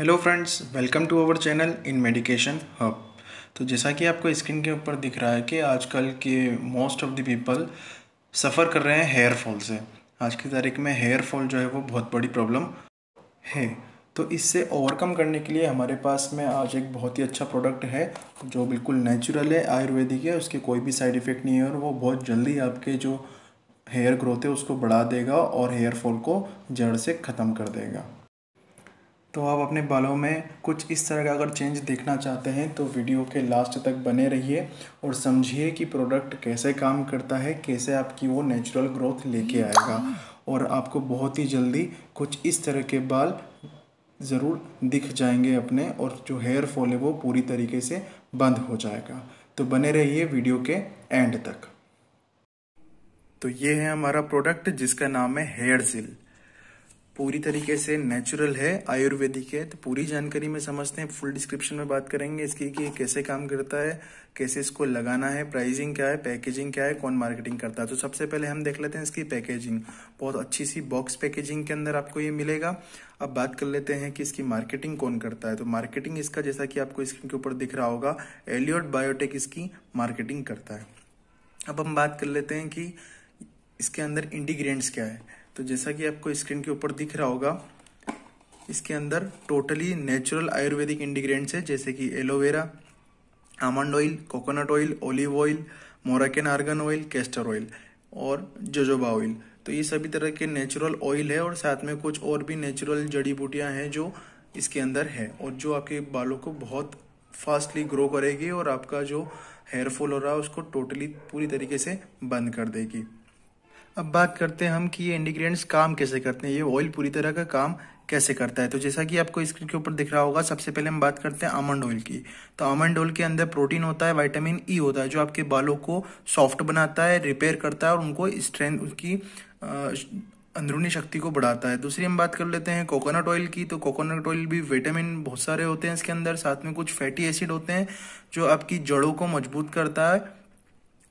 hello friends welcome to our channel in medication hub तो जैसा कि आपको स्क्रीन के ऊपर दिख रहा है कि आजकल के most of the people suffer कर रहे हैं हेयर फॉल से आज की तारीख में हेयर फॉल जो है वो बहुत बड़ी प्रॉब्लम है तो इससे ओवरकम करने के लिए हमारे पास में आज एक बहुत ही अच्छा प्रोडक्ट है जो बिल्कुल नेचुरल है आयुर्वेदिक है उसके कोई भी साइड इफ़ेक्ट नहीं है और वो बहुत जल्दी आपके जो हेयर ग्रोथ है उसको बढ़ा देगा और हेयर फॉल को जड़ से ख़त्म कर देगा तो आप अपने बालों में कुछ इस तरह का अगर चेंज देखना चाहते हैं तो वीडियो के लास्ट तक बने रहिए और समझिए कि प्रोडक्ट कैसे काम करता है कैसे आपकी वो नेचुरल ग्रोथ लेके आएगा और आपको बहुत ही जल्दी कुछ इस तरह के बाल ज़रूर दिख जाएंगे अपने और जो हेयर फॉल है वो पूरी तरीके से बंद हो जाएगा तो बने रहिए वीडियो के एंड तक तो ये है हमारा प्रोडक्ट जिसका नाम है हेयर सिल पूरी तरीके से नेचुरल है आयुर्वेदिक है तो पूरी जानकारी में समझते हैं फुल डिस्क्रिप्शन में बात करेंगे इसकी कि कैसे काम करता है कैसे इसको लगाना है प्राइसिंग क्या है पैकेजिंग क्या है कौन मार्केटिंग करता है तो सबसे पहले हम देख लेते हैं इसकी पैकेजिंग बहुत अच्छी सी बॉक्स पैकेजिंग के अंदर आपको ये मिलेगा अब बात कर लेते हैं कि इसकी मार्केटिंग कौन करता है तो मार्केटिंग इसका जैसा कि आपको स्क्रीन के ऊपर दिख रहा होगा एलियोड बायोटेक इसकी मार्केटिंग करता है अब हम बात कर लेते हैं कि इसके अंदर इंटीग्रेंट्स क्या है तो जैसा कि आपको स्क्रीन के ऊपर दिख रहा होगा इसके अंदर टोटली नेचुरल आयुर्वेदिक इंडिग्रेंट्स है जैसे कि aloe vera almond oil coconut oil olive oil Moroccan argan oil castor oil और जोजोबा ऑयल तो ये सभी तरह के नेचुरल ऑयल है और साथ में कुछ और भी नेचुरल जड़ी बूटियां हैं जो इसके अंदर है और जो आपके बालों को बहुत फास्टली ग्रो करेगी और आपका जो हेयर फॉल हो रहा है उसको टोटली पूरी तरीके से बंद कर देगी अब बात करते हैं हम कि ये इंडिग्रेंट्स काम कैसे करते हैं ये ऑयल पूरी तरह का काम कैसे करता है तो जैसा कि आपको स्क्रीन के ऊपर दिख रहा होगा सबसे पहले हम बात करते हैं आमंड ऑयल की तो आमंड ऑयल के अंदर प्रोटीन होता है विटामिन ई e होता है जो आपके बालों को सॉफ्ट बनाता है रिपेयर करता है और उनको स्ट्रेंथ उनकी अंदरूनी शक्ति को बढ़ाता है दूसरी हम बात कर लेते हैं कोकोनट ऑयल की तो कोकोनट ऑयल भी विटामिन बहुत सारे होते हैं इसके अंदर साथ में कुछ फैटी एसिड होते हैं जो आपकी जड़ों को मजबूत करता है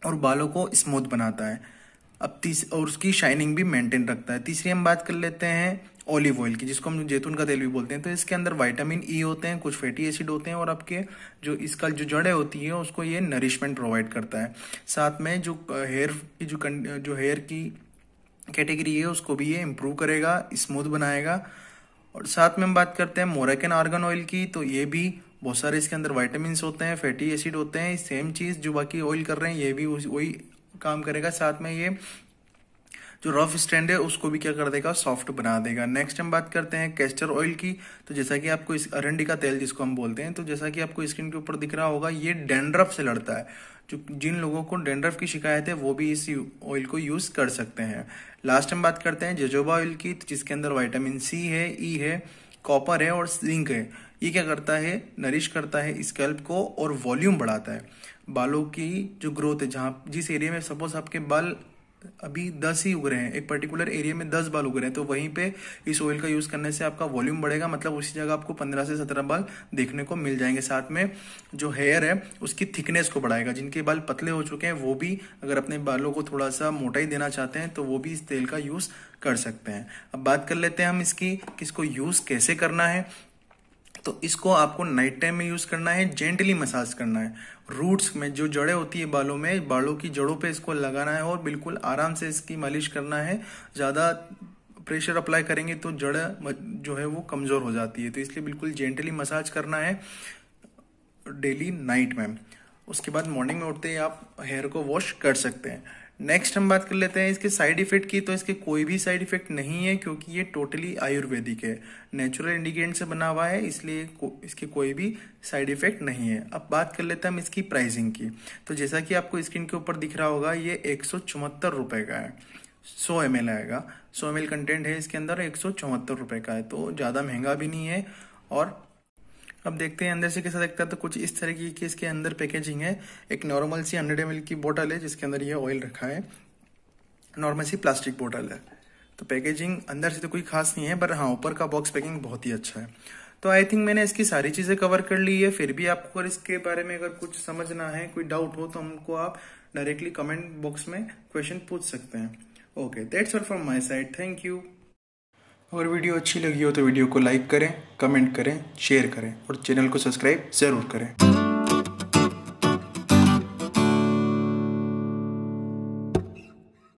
और बालों को स्मूथ बनाता है अब तीस और उसकी शाइनिंग भी मेंटेन रखता है तीसरी हम बात कर लेते हैं ऑलिव ऑयल की जिसको हम जैतून का तेल भी बोलते हैं तो इसके अंदर विटामिन ई e होते हैं कुछ फैटी एसिड होते हैं और आपके जो इसका जो जड़ें होती है उसको ये नरिशमेंट प्रोवाइड करता है साथ में जो हेयर की जो जो हेयर की कैटेगरी है उसको भी ये इम्प्रूव करेगा स्मूथ बनाएगा और साथ में हम बात करते हैं मोरकन आर्गन ऑयल की तो ये भी बहुत सारे इसके अंदर वाइटामस होते हैं फैटी एसिड होते हैं सेम चीज़ जो बाकी ऑयल कर रहे हैं ये भी वही काम करेगा साथ में ये जो रफ स्टैंड है उसको भी क्या कर देगा सॉफ्ट बना देगा नेक्स्ट हम बात करते हैं कैस्टर ऑयल की तो जैसा कि आपको इस अरंडी का तेल जिसको हम बोलते हैं तो जैसा कि आपको स्किन के ऊपर दिख रहा होगा ये डेंड्रफ से लड़ता है जो जिन लोगों को डेंड्रफ की शिकायत है वो भी इस ऑयल को यूज़ कर सकते हैं लास्ट हम बात करते हैं जजोबा ऑयल की तो जिसके अंदर वाइटामिन सी है ई e है कॉपर है और जिंक है ये क्या करता है नरिश करता है स्कैल्प को और वॉल्यूम बढ़ाता है बालों की जो ग्रोथ है जहाँ जिस एरिया में सपोज आपके बाल अभी दस ही उग रहे हैं एक पर्टिकुलर एरिया में दस बाल उग रहे हैं तो वहीं पे इस ऑयल का यूज करने से आपका वॉल्यूम बढ़ेगा मतलब उसी जगह आपको पंद्रह से सत्रह बाल देखने को मिल जाएंगे साथ में जो हेयर है उसकी थिकनेस को बढ़ाएगा जिनके बाल पतले हो चुके हैं वो भी अगर अपने बालों को थोड़ा सा मोटाई देना चाहते हैं तो वो भी इस तेल का यूज कर सकते हैं अब बात कर लेते हैं हम इसकी कि इसको यूज कैसे करना है तो इसको आपको नाइट टाइम में यूज करना है जेंटली मसाज करना है रूट्स में जो जड़ें होती है बालों में बालों की जड़ों पे इसको लगाना है और बिल्कुल आराम से इसकी मालिश करना है ज्यादा प्रेशर अप्लाई करेंगे तो जड़ जो है वो कमजोर हो जाती है तो इसलिए बिल्कुल जेंटली मसाज करना है डेली नाइट में उसके बाद मॉर्निंग में उठते ही आप हेयर को वॉश कर सकते हैं नेक्स्ट हम बात कर लेते हैं इसके साइड इफेक्ट की तो इसके कोई भी साइड इफेक्ट नहीं है क्योंकि ये टोटली आयुर्वेदिक है नेचुरल इंडिगेंट से बना हुआ है इसलिए को, इसके कोई भी साइड इफेक्ट नहीं है अब बात कर लेते हैं हम इसकी प्राइसिंग की तो जैसा कि आपको स्क्रीन के ऊपर दिख रहा होगा ये एक रुपए का है सौ एम आएगा सौ एम कंटेंट है इसके अंदर एक रुपए का है तो ज़्यादा महंगा भी नहीं है और अब देखते हैं अंदर से कैसा देखता है तो कुछ इस तरह की इसके अंदर पैकेजिंग है एक नॉर्मल सी हंड्रेड एम की बोतल है जिसके अंदर ये ऑयल रखा है नॉर्मल सी प्लास्टिक बोतल है तो पैकेजिंग अंदर से तो कोई खास नहीं है पर हाँ ऊपर का बॉक्स पैकिंग बहुत ही अच्छा है तो आई थिंक मैंने इसकी सारी चीज़ें कवर कर ली है फिर भी आपको अगर इसके बारे में अगर कुछ समझना है कोई डाउट हो तो हमको आप डायरेक्टली कमेंट बॉक्स में क्वेश्चन पूछ सकते हैं okay that's all from my side thank you और वीडियो अच्छी लगी हो तो वीडियो को लाइक करें कमेंट करें शेयर करें और चैनल को सब्सक्राइब ज़रूर करें